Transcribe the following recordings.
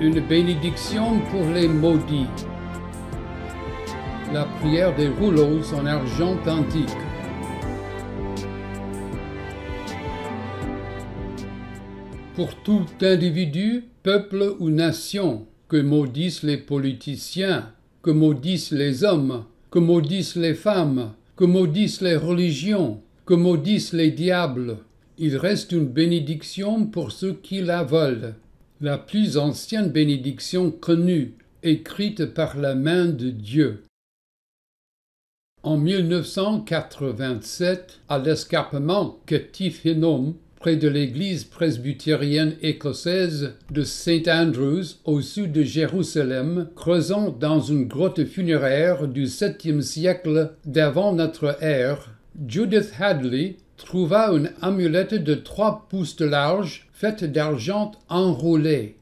une bénédiction pour les maudits. La prière des rouleaux en argent antique. Pour tout individu, peuple ou nation, que maudissent les politiciens, que maudissent les hommes, que maudissent les femmes, que maudissent les religions, que maudissent les diables, il reste une bénédiction pour ceux qui la veulent la plus ancienne bénédiction connue, écrite par la main de Dieu. En 1987, à l'escarpement Kettifinum, près de l'église presbytérienne écossaise de St. Andrews, au sud de Jérusalem, creusant dans une grotte funéraire du 7 siècle d'avant notre ère, Judith Hadley, trouva une amulette de trois pouces de large faite d'argent enroulé.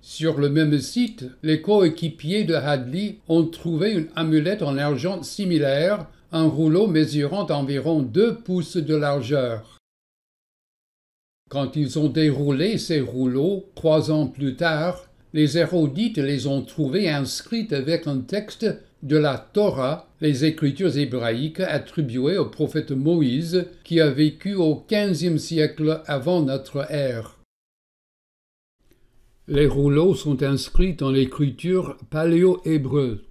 Sur le même site, les coéquipiers de Hadley ont trouvé une amulette en argent similaire, un rouleau mesurant environ deux pouces de largeur. Quand ils ont déroulé ces rouleaux, trois ans plus tard, les érodites les ont trouvés inscrits avec un texte de la Torah, les écritures hébraïques attribuées au prophète Moïse qui a vécu au XVe siècle avant notre ère. Les rouleaux sont inscrits en l'écriture paléo-hébreu.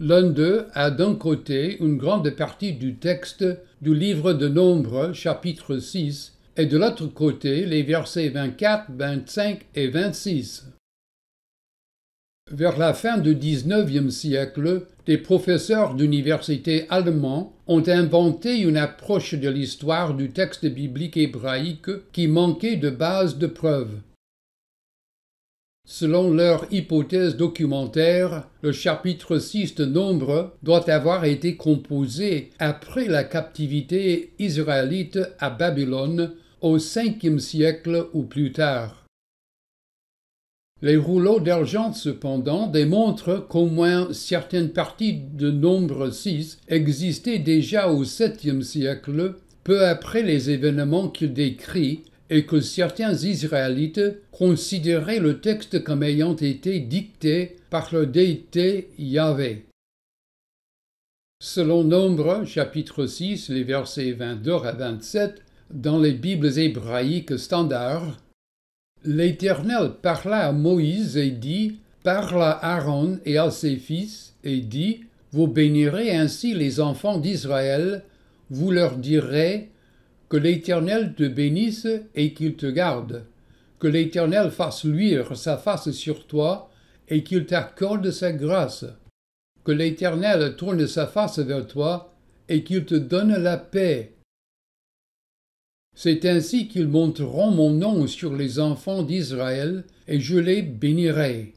L'un d'eux a d'un côté une grande partie du texte du livre de Nombre, chapitre 6, et de l'autre côté les versets 24, 25 et 26. Vers la fin du XIXe siècle, des professeurs d'université allemands ont inventé une approche de l'histoire du texte biblique hébraïque qui manquait de base de preuves. Selon leur hypothèse documentaire, le chapitre 6 de Nombre doit avoir été composé après la captivité israélite à Babylone au 5 siècle ou plus tard. Les rouleaux d'argent, cependant, démontrent qu'au moins certaines parties de nombre 6 existaient déjà au 7e siècle, peu après les événements qu'il décrit, et que certains Israélites considéraient le texte comme ayant été dicté par le déité Yahvé. Selon Nombre, chapitre 6, les versets 22 à 27, dans les Bibles hébraïques standards, L'Éternel parla à Moïse et dit, Parle à Aaron et à ses fils, et dit, Vous bénirez ainsi les enfants d'Israël, vous leur direz, Que l'Éternel te bénisse et qu'il te garde, que l'Éternel fasse luire sa face sur toi, et qu'il t'accorde sa grâce, que l'Éternel tourne sa face vers toi, et qu'il te donne la paix. C'est ainsi qu'ils monteront mon nom sur les enfants d'Israël, et je les bénirai.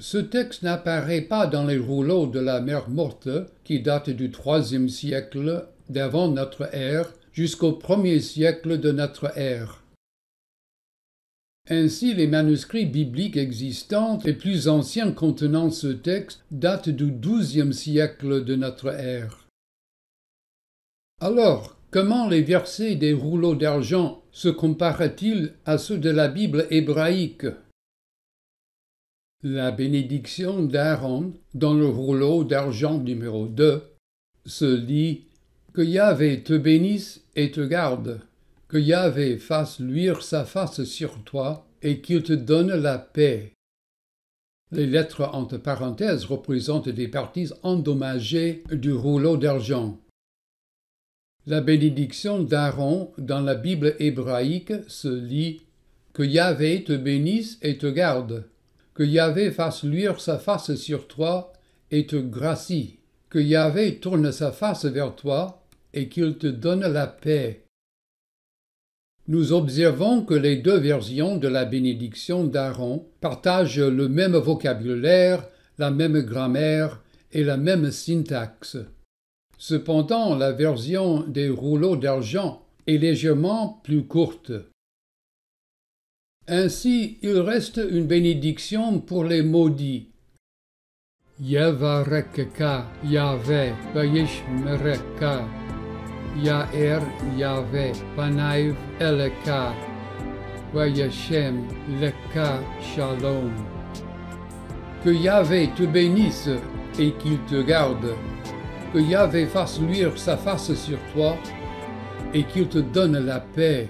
Ce texte n'apparaît pas dans les rouleaux de la mer morte, qui datent du troisième siècle d'avant notre ère jusqu'au premier siècle de notre ère. Ainsi, les manuscrits bibliques existants et plus anciens contenant ce texte datent du douzième siècle de notre ère. Alors, Comment les versets des rouleaux d'argent se comparent-ils à ceux de la Bible hébraïque La bénédiction d'Aaron dans le rouleau d'argent numéro 2 se lit Que Yahvé te bénisse et te garde, que Yahvé fasse luire sa face sur toi et qu'il te donne la paix. Les lettres entre parenthèses représentent des parties endommagées du rouleau d'argent. La bénédiction d'Aaron dans la Bible hébraïque se lit Que Yahvé te bénisse et te garde, que Yahvé fasse luire sa face sur toi et te gracie, que Yahvé tourne sa face vers toi et qu'il te donne la paix. Nous observons que les deux versions de la bénédiction d'Aaron partagent le même vocabulaire, la même grammaire et la même syntaxe. Cependant, la version des rouleaux d'argent est légèrement plus courte. Ainsi, il reste une bénédiction pour les maudits. Shalom. Que Yahvé te bénisse et qu'il te garde que Yahvé fasse luire sa face sur toi et qu'il te donne la paix